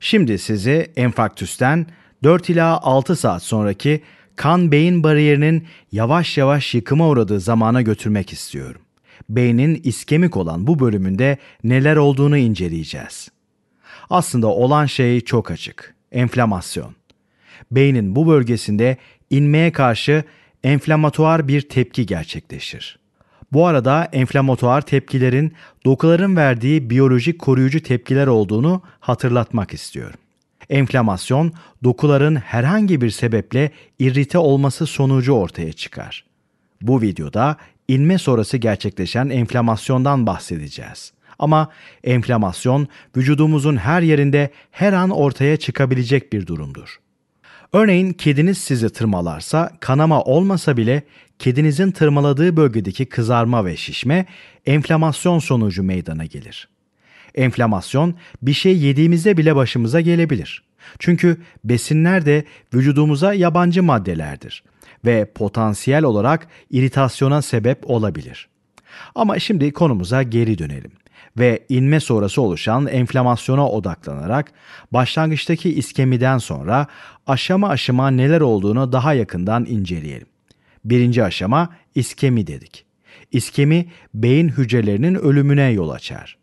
Şimdi sizi enfarktüsten 4 ila 6 saat sonraki kan beyin bariyerinin yavaş yavaş yıkıma uğradığı zamana götürmek istiyorum. Beynin iskemik olan bu bölümünde neler olduğunu inceleyeceğiz. Aslında olan şey çok açık. Enflamasyon. Beynin bu bölgesinde inmeye karşı enflamatuar bir tepki gerçekleşir. Bu arada enflamatuar tepkilerin dokuların verdiği biyolojik koruyucu tepkiler olduğunu hatırlatmak istiyorum. Enflamasyon, dokuların herhangi bir sebeple irrite olması sonucu ortaya çıkar. Bu videoda inme sonrası gerçekleşen enflamasyondan bahsedeceğiz. Ama enflamasyon vücudumuzun her yerinde her an ortaya çıkabilecek bir durumdur. Örneğin kediniz sizi tırmalarsa kanama olmasa bile kedinizin tırmaladığı bölgedeki kızarma ve şişme enflamasyon sonucu meydana gelir. Enflamasyon bir şey yediğimizde bile başımıza gelebilir. Çünkü besinler de vücudumuza yabancı maddelerdir ve potansiyel olarak iritasyona sebep olabilir. Ama şimdi konumuza geri dönelim ve inme sonrası oluşan enflamasyona odaklanarak başlangıçtaki iskemiden sonra aşama aşama neler olduğunu daha yakından inceleyelim. Birinci aşama iskemi dedik. İskemi beyin hücrelerinin ölümüne yol açar.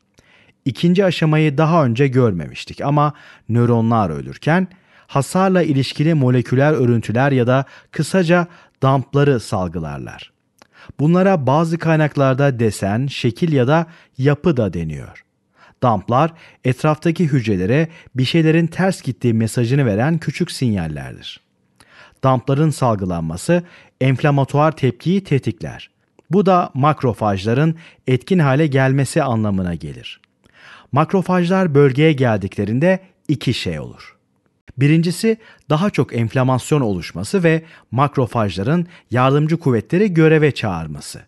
İkinci aşamayı daha önce görmemiştik ama nöronlar ölürken hasarla ilişkili moleküler örüntüler ya da kısaca dampları salgılarlar. Bunlara bazı kaynaklarda desen, şekil ya da yapı da deniyor. Damplar etraftaki hücrelere bir şeylerin ters gittiği mesajını veren küçük sinyallerdir. Dampların salgılanması enflamatuar tepkiyi tetikler. Bu da makrofajların etkin hale gelmesi anlamına gelir. Makrofajlar bölgeye geldiklerinde iki şey olur. Birincisi daha çok enflamasyon oluşması ve makrofajların yardımcı kuvvetleri göreve çağırması.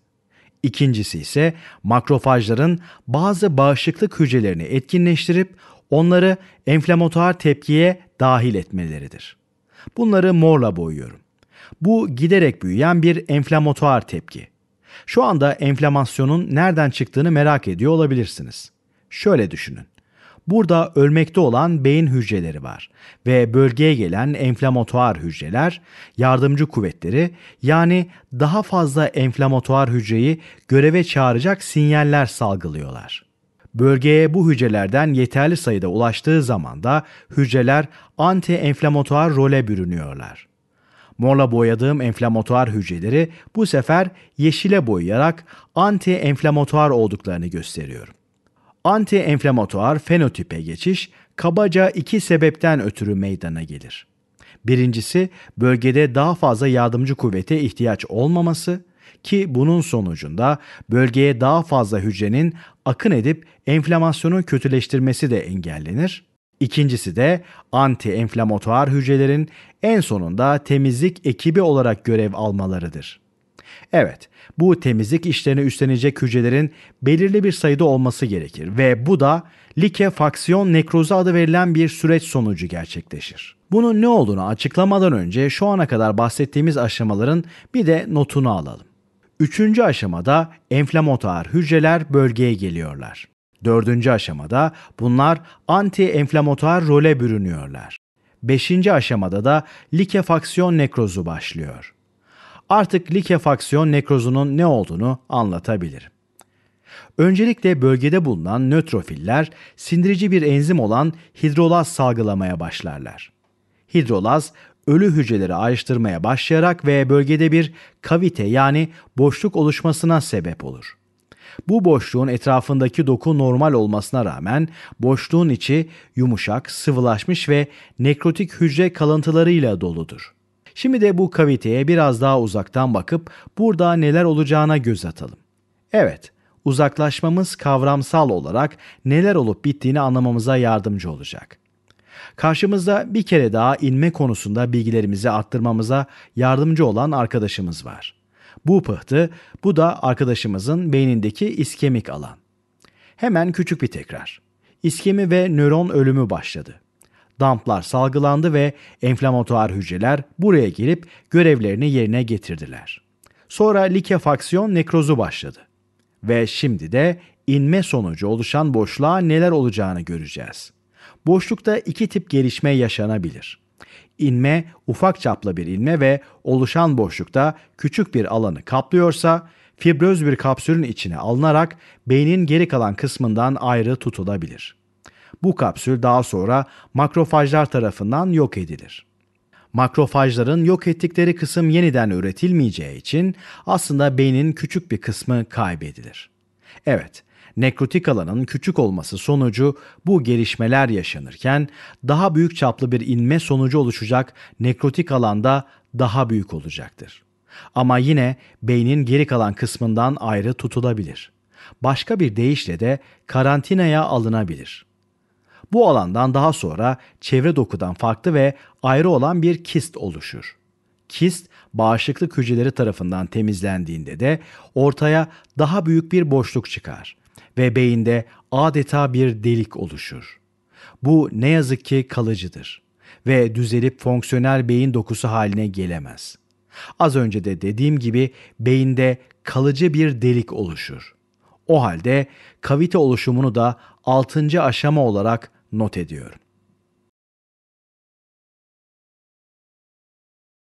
İkincisi ise makrofajların bazı bağışıklık hücrelerini etkinleştirip onları enflamatuar tepkiye dahil etmeleridir. Bunları morla boyuyorum. Bu giderek büyüyen bir enflamatuar tepki. Şu anda enflamasyonun nereden çıktığını merak ediyor olabilirsiniz. Şöyle düşünün. Burada ölmekte olan beyin hücreleri var ve bölgeye gelen enflamatuar hücreler, yardımcı kuvvetleri yani daha fazla enflamatuar hücreyi göreve çağıracak sinyaller salgılıyorlar. Bölgeye bu hücrelerden yeterli sayıda ulaştığı zaman da hücreler anti-enflamatuar role bürünüyorlar. Morla boyadığım enflamatuar hücreleri bu sefer yeşile boyayarak anti-enflamatuar olduklarını gösteriyorum. Anti-enflamatuar fenotipe geçiş kabaca iki sebepten ötürü meydana gelir. Birincisi bölgede daha fazla yardımcı kuvvete ihtiyaç olmaması ki bunun sonucunda bölgeye daha fazla hücrenin akın edip enflamasyonun kötüleştirmesi de engellenir. İkincisi de anti-enflamatuar hücrelerin en sonunda temizlik ekibi olarak görev almalarıdır. Evet, bu temizlik işlerini üstlenecek hücrelerin belirli bir sayıda olması gerekir ve bu da likefaksiyon nekrozu adı verilen bir süreç sonucu gerçekleşir. Bunun ne olduğunu açıklamadan önce şu ana kadar bahsettiğimiz aşamaların bir de notunu alalım. Üçüncü aşamada enflamatuar hücreler bölgeye geliyorlar. Dördüncü aşamada bunlar anti-enflamatuar role bürünüyorlar. Beşinci aşamada da likefaksiyon nekrozu başlıyor artık likefaksiyon nekrozunun ne olduğunu anlatabilir. Öncelikle bölgede bulunan nötrofiller sindirici bir enzim olan hidrolaz salgılamaya başlarlar. Hidrolaz ölü hücreleri ayrıştırmaya başlayarak ve bölgede bir kavite yani boşluk oluşmasına sebep olur. Bu boşluğun etrafındaki doku normal olmasına rağmen boşluğun içi yumuşak, sıvılaşmış ve nekrotik hücre kalıntılarıyla doludur. Şimdi de bu kaviteye biraz daha uzaktan bakıp burada neler olacağına göz atalım. Evet, uzaklaşmamız kavramsal olarak neler olup bittiğini anlamamıza yardımcı olacak. Karşımızda bir kere daha inme konusunda bilgilerimizi arttırmamıza yardımcı olan arkadaşımız var. Bu pıhtı, bu da arkadaşımızın beynindeki iskemik alan. Hemen küçük bir tekrar. İskemi ve nöron ölümü başladı damplar salgılandı ve enflamatuar hücreler buraya girip görevlerini yerine getirdiler. Sonra likefaksiyon nekrozu başladı. Ve şimdi de inme sonucu oluşan boşluğa neler olacağını göreceğiz. Boşlukta iki tip gelişme yaşanabilir. İnme ufak çaplı bir inme ve oluşan boşlukta küçük bir alanı kaplıyorsa fibroz bir kapsülün içine alınarak beynin geri kalan kısmından ayrı tutulabilir. Bu kapsül daha sonra makrofajlar tarafından yok edilir. Makrofajların yok ettikleri kısım yeniden üretilmeyeceği için aslında beynin küçük bir kısmı kaybedilir. Evet, nekrotik alanın küçük olması sonucu bu gelişmeler yaşanırken daha büyük çaplı bir inme sonucu oluşacak nekrotik alanda daha büyük olacaktır. Ama yine beynin geri kalan kısmından ayrı tutulabilir. Başka bir deyişle de karantinaya alınabilir. Bu alandan daha sonra çevre dokudan farklı ve ayrı olan bir kist oluşur. Kist bağışıklık hücreleri tarafından temizlendiğinde de ortaya daha büyük bir boşluk çıkar ve beyinde adeta bir delik oluşur. Bu ne yazık ki kalıcıdır ve düzelip fonksiyonel beyin dokusu haline gelemez. Az önce de dediğim gibi beyinde kalıcı bir delik oluşur. O halde kavite oluşumunu da 6. aşama olarak not ediyorum.